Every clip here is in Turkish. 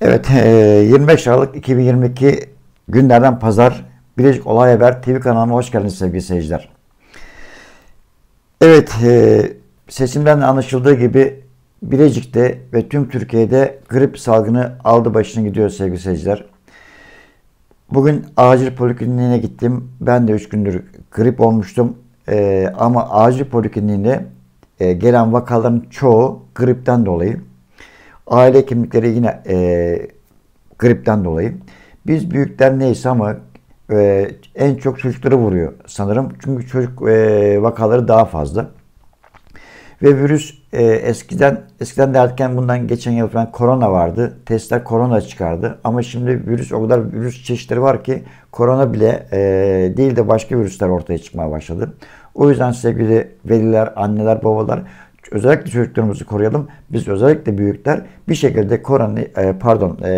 Evet, 25 e, Aralık 2022 günlerden pazar Bilecik Olay Haber TV kanalıma hoş geldiniz sevgili seyirciler. Evet, e, sesimden anlaşıldığı gibi Bilecik'te ve tüm Türkiye'de grip salgını aldı başını gidiyor sevgili seyirciler. Bugün acil polikliniğine gittim. Ben de 3 gündür grip olmuştum. E, ama acil polikliniğinde gelen vakaların çoğu gripten dolayı. Aile kimlikleri yine e, gripten dolayı. Biz büyükler neyse ama e, en çok çocukları vuruyor sanırım. Çünkü çocuk e, vakaları daha fazla. Ve virüs e, eskiden eskiden derken bundan geçen yıl falan korona vardı. Testler korona çıkardı. Ama şimdi virüs o kadar virüs çeşitleri var ki korona bile e, değil de başka virüsler ortaya çıkmaya başladı. O yüzden sevgili veliler, anneler, babalar özellikle çocuklarımızı koruyalım. Biz özellikle büyükler bir şekilde korona e, pardon e,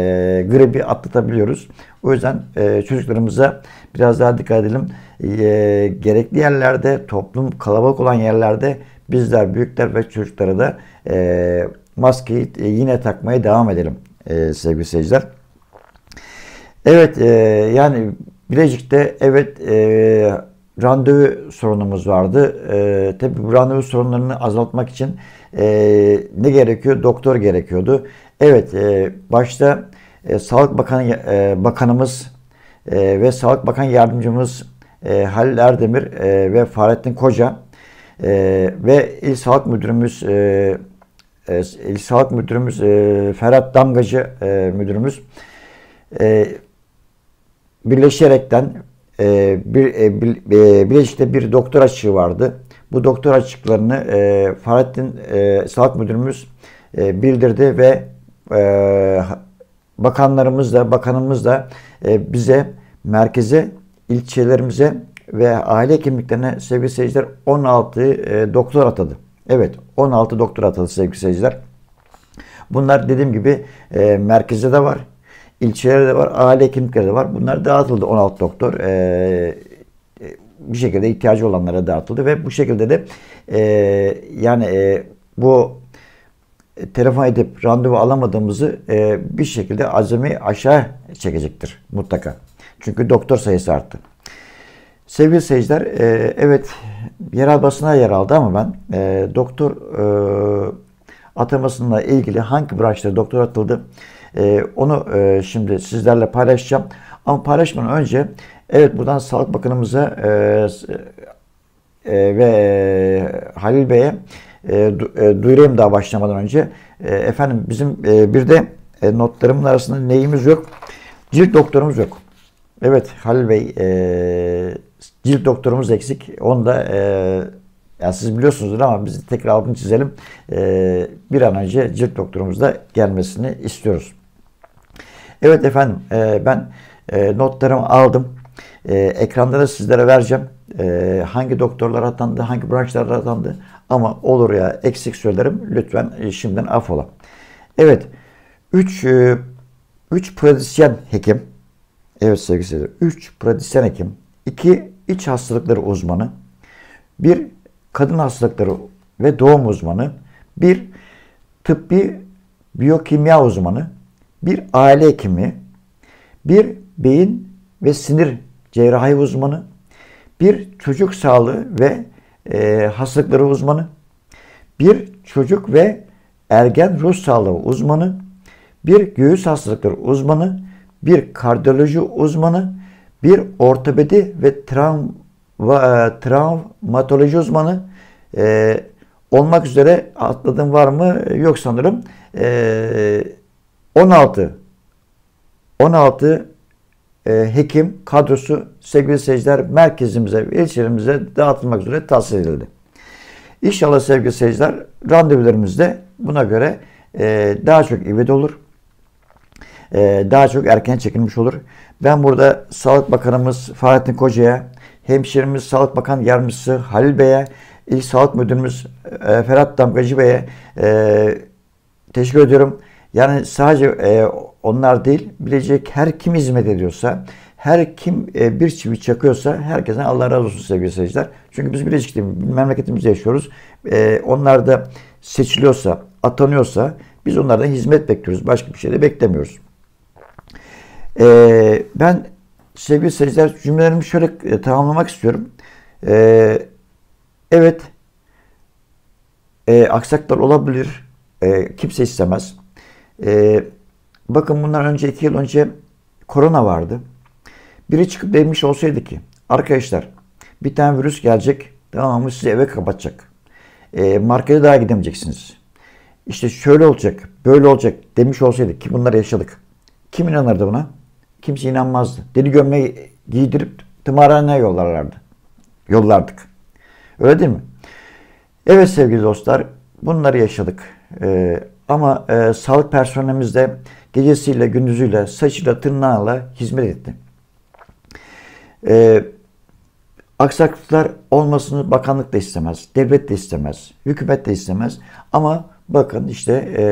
gribi atlatabiliyoruz. O yüzden e, çocuklarımıza biraz daha dikkat edelim. E, gerekli yerlerde, toplum kalabalık olan yerlerde bizler büyükler ve çocuklara da e, maskeyi e, yine takmaya devam edelim e, sevgili seyirciler. Evet e, yani Bilecik'te evet e, randevu sorunumuz vardı. E, tabii bu randevu sorunlarını azaltmak için e, ne gerekiyor? Doktor gerekiyordu. Evet, e, başta e, Sağlık Bakanı e, Bakanımız e, ve Sağlık Bakan Yardımcımız e, Halil Erdemir e, ve Fahrettin Koca e, ve İl Sağlık Müdürümüz e, e İl Sağlık Müdürümüz e, Ferhat Damgacı e, Müdürümüz e, birleşerekten ee, e, bir, e, Bilecik'te bir doktor açığı vardı. Bu doktor açıklarını e, Fahrettin e, Sağlık Müdürümüz e, bildirdi ve e, bakanlarımız da bakanımız da e, bize merkeze, ilçelerimize ve aile kimliklerine sevgili seyirciler 16 e, doktor atadı. Evet 16 doktor atadı sevgili seyirciler. Bunlar dediğim gibi e, merkezde de var, de var, aile de var. Bunlar dağıtıldı 16 doktor. E, bir şekilde ihtiyacı olanlara dağıtıldı ve bu şekilde de e, yani e, bu telefon edip randevu alamadığımızı e, bir şekilde azami aşağı çekecektir mutlaka. Çünkü doktor sayısı arttı. Sevgili seyirciler, e, evet yerel basına yer aldı ama ben e, doktor e, atamasıyla ilgili hangi branşta doktor atıldı e, onu e, şimdi sizlerle paylaşacağım. Ama paylaşmadan önce evet buradan Sağlık Bakanımıza e, e, ve Halil Bey'e e, e, duyurayım daha başlamadan önce. E, efendim bizim e, bir de e, notlarımın arasında neyimiz yok? Cilt doktorumuz yok. Evet Halil Bey e, cilt doktorumuz eksik. Onu da e, yani siz biliyorsunuzdur ama biz tekrar altını çizelim. E, bir an önce cilt doktorumuz da gelmesini istiyoruz. Evet efendim e, ben e, notlarımı aldım. E, ekranda da sizlere vereceğim. E, hangi doktorlar atandı, hangi branşlar atandı. Ama olur ya eksik söylerim. Lütfen e, şimdiden af ola. Evet. 3 e, üç pratisyen hekim. Evet sevgili seyirciler. 3 pratisyen hekim. 2 iç hastalıkları uzmanı. 1 kadın hastalıkları ve doğum uzmanı. 1 tıbbi biyokimya uzmanı bir aile hekimi, bir beyin ve sinir cerrahi uzmanı, bir çocuk sağlığı ve e, hastalıkları uzmanı, bir çocuk ve ergen ruh sağlığı uzmanı, bir göğüs hastalıkları uzmanı, bir kardiyoloji uzmanı, bir ortopedi ve travma, e, travmatoloji uzmanı e, olmak üzere atladığım var mı yok sanırım. E, 16 16 e, hekim kadrosu sevgili seyirciler merkezimize ve ilçelerimize dağıtılmak üzere tahsil edildi. İnşallah sevgili seyirciler randevularımızda buna göre e, daha çok ivedi olur. E, daha çok erken çekilmiş olur. Ben burada Sağlık Bakanımız Fahrettin Koca'ya, hemşirimiz Sağlık Bakan Yardımcısı Halil Bey'e, İl Sağlık Müdürümüz e, Ferhat Damgacı Bey'e e, teşekkür ediyorum. Yani sadece e, onlar değil, bilecek her kim hizmet ediyorsa, her kim e, bir çivi çakıyorsa herkesten Allah razı olsun sevgili seyirciler. Çünkü biz Bilecik'te memleketimizde yaşıyoruz. E, onlar da seçiliyorsa, atanıyorsa biz onlardan hizmet bekliyoruz. Başka bir şey de beklemiyoruz. E, ben sevgili seyirciler cümlelerimi şöyle e, tamamlamak istiyorum. E, evet, e, aksaklar olabilir. E, kimse istemez. E, bakın bundan önce iki yıl önce korona vardı. Biri çıkıp demiş olsaydı ki arkadaşlar bir tane virüs gelecek tamam mı sizi eve kapatacak. E, markete daha gidemeyeceksiniz. İşte şöyle olacak, böyle olacak demiş olsaydı ki bunları yaşadık. Kim inanırdı buna? Kimse inanmazdı. Deli gömleği giydirip tımarhaneye yollarlardı. Yollardık. Öyle değil mi? Evet sevgili dostlar bunları yaşadık. Ee, ama e, sağlık personelimiz de gecesiyle, gündüzüyle, saçıyla, tırnağıyla hizmet etti. E, aksaklıklar olmasını bakanlık da istemez, devlet de istemez, hükümet de istemez. Ama bakın işte e,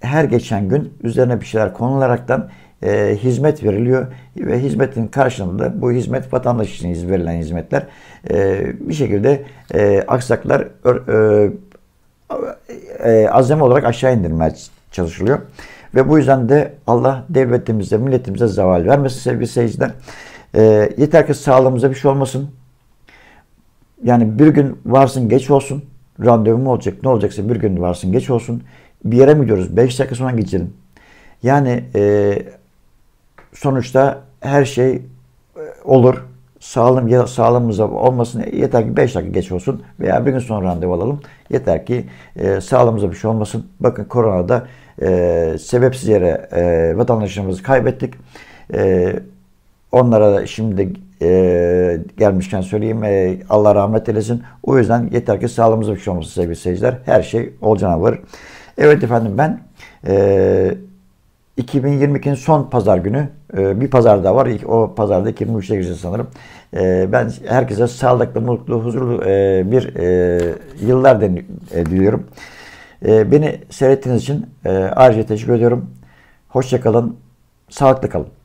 her geçen gün üzerine bir şeyler konularaktan e, hizmet veriliyor ve hizmetin karşılığında bu hizmet vatandaş için verilen hizmetler e, bir şekilde e, aksaklar e, e, azami olarak aşağı indirmeye çalışılıyor. Ve bu yüzden de Allah devletimize, milletimize zeval vermesin sevgili seyirciler. E, yeter ki sağlığımıza bir şey olmasın. Yani bir gün varsın geç olsun. Randevum olacak ne olacaksa bir gün varsın geç olsun. Bir yere mi gidiyoruz? 5 dakika sonra geçelim. Yani e, sonuçta her şey e, olur sağlım ya sağlığımıza olmasın yeter ki 5 dakika geç olsun veya bir gün sonra randevu alalım. Yeter ki e, sağlığımıza bir şey olmasın. Bakın koronada e, sebepsiz yere e, vatandaşlarımızı kaybettik. E, onlara da şimdi e, gelmişken söyleyeyim e, Allah rahmet eylesin. O yüzden yeter ki sağlığımıza bir şey olmasın sevgili seyirciler. Her şey olacağına var Evet efendim ben eee 2022'nin son pazar günü e, bir pazar daha var. o pazarda 2023'e gireceğiz sanırım. E, ben herkese sağlıklı, mutlu, huzurlu e, bir yıllar diliyorum. beni seyrettiğiniz için ayrıca teşekkür ediyorum. Hoşçakalın, sağlıklı kalın.